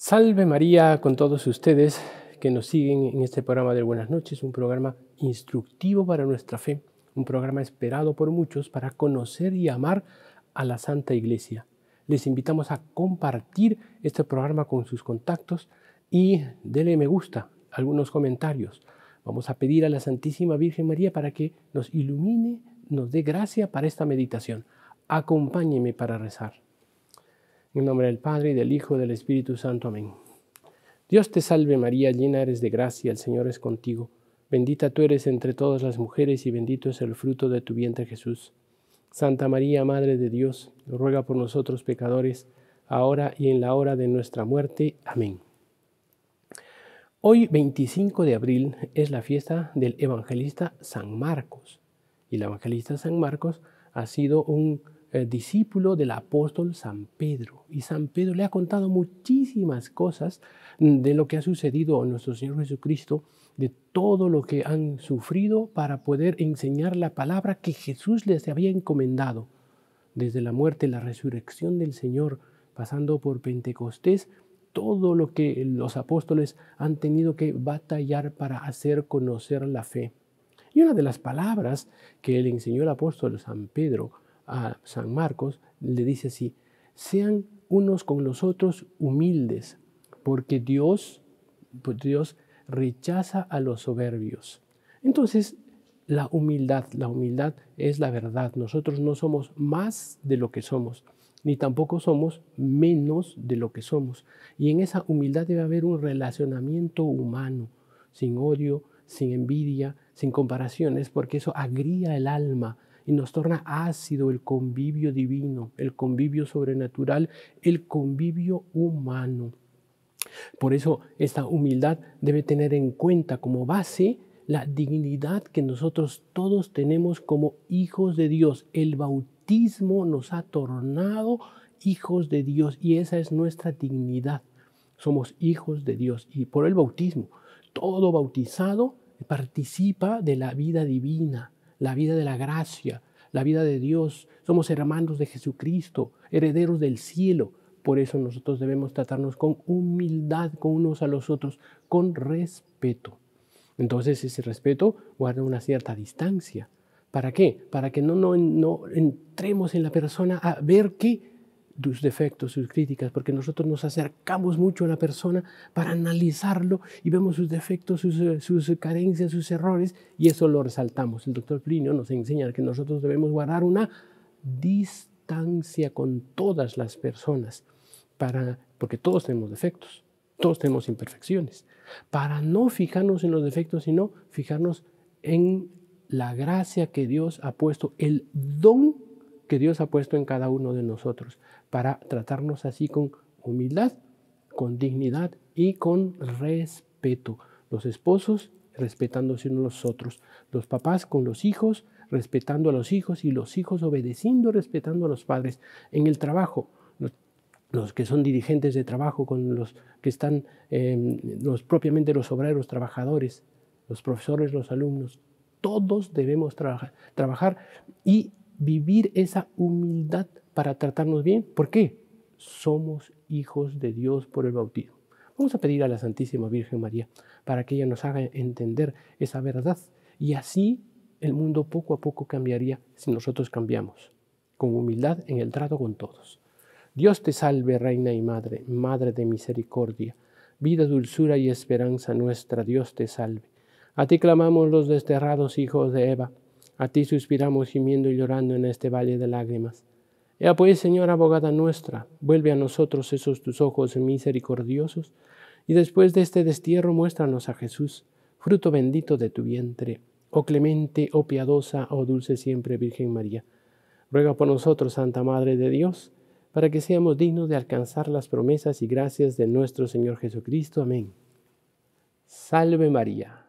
Salve María con todos ustedes que nos siguen en este programa de Buenas noches, un programa instructivo para nuestra fe, un programa esperado por muchos para conocer y amar a la Santa Iglesia. Les invitamos a compartir este programa con sus contactos y dele me gusta, algunos comentarios. Vamos a pedir a la Santísima Virgen María para que nos ilumine, nos dé gracia para esta meditación. Acompáñeme para rezar. En nombre del Padre, y del Hijo, y del Espíritu Santo. Amén. Dios te salve María, llena eres de gracia, el Señor es contigo. Bendita tú eres entre todas las mujeres y bendito es el fruto de tu vientre Jesús. Santa María, Madre de Dios, ruega por nosotros pecadores, ahora y en la hora de nuestra muerte. Amén. Hoy 25 de abril es la fiesta del evangelista San Marcos. Y el evangelista San Marcos ha sido un eh, discípulo del apóstol San Pedro. Y San Pedro le ha contado muchísimas cosas de lo que ha sucedido a nuestro Señor Jesucristo, de todo lo que han sufrido para poder enseñar la palabra que Jesús les había encomendado. Desde la muerte, y la resurrección del Señor, pasando por Pentecostés, todo lo que los apóstoles han tenido que batallar para hacer conocer la fe. Y una de las palabras que le enseñó el apóstol San Pedro a San Marcos, le dice así, sean unos con los otros humildes, porque Dios, pues Dios rechaza a los soberbios. Entonces, la humildad, la humildad es la verdad. Nosotros no somos más de lo que somos, ni tampoco somos menos de lo que somos. Y en esa humildad debe haber un relacionamiento humano, sin odio, sin envidia, sin comparaciones, porque eso agría el alma, y nos torna ácido el convivio divino, el convivio sobrenatural, el convivio humano. Por eso esta humildad debe tener en cuenta como base la dignidad que nosotros todos tenemos como hijos de Dios. El bautismo nos ha tornado hijos de Dios y esa es nuestra dignidad. Somos hijos de Dios y por el bautismo, todo bautizado participa de la vida divina, la vida de la gracia, la vida de Dios. Somos hermanos de Jesucristo, herederos del cielo. Por eso nosotros debemos tratarnos con humildad con unos a los otros, con respeto. Entonces ese respeto guarda una cierta distancia. ¿Para qué? Para que no, no, no entremos en la persona a ver qué sus defectos, sus críticas, porque nosotros nos acercamos mucho a la persona para analizarlo y vemos sus defectos, eh, sus, carencias, sus errores, y eso lo resaltamos. El doctor Plinio nos enseña que nosotros debemos guardar una distancia con todas las personas, para, porque todos tenemos defectos, todos tenemos imperfecciones, para no fijarnos en los defectos, sino fijarnos en la gracia que Dios ha puesto, el don que Dios ha puesto en cada uno de nosotros para tratarnos así con humildad, con dignidad y con respeto. Los esposos respetándose unos a los otros, los papás con los hijos respetando a los hijos y los hijos obedeciendo, respetando a los padres. En el trabajo, los que son dirigentes de trabajo, con los que están em, los, propiamente los obreros, trabajadores, los profesores, los alumnos, todos debemos trabajar y vivir esa humildad para tratarnos bien. ¿Por qué? Somos hijos de Dios por el bautismo. Vamos a pedir a la Santísima Virgen María para que ella nos haga entender esa verdad. Y así el mundo poco a poco cambiaría si nosotros cambiamos, con humildad en el trato con todos. Dios te salve, Reina y Madre, Madre de Misericordia, vida, dulzura y esperanza nuestra, Dios te salve. A ti clamamos los desterrados hijos de Eva a ti suspiramos gimiendo y llorando en este valle de lágrimas. Ea pues, Señora abogada nuestra, vuelve a nosotros esos tus ojos misericordiosos, y después de este destierro muéstranos a Jesús, fruto bendito de tu vientre. Oh clemente, oh piadosa, oh dulce siempre Virgen María. Ruega por nosotros, Santa Madre de Dios, para que seamos dignos de alcanzar las promesas y gracias de nuestro Señor Jesucristo. Amén. Salve María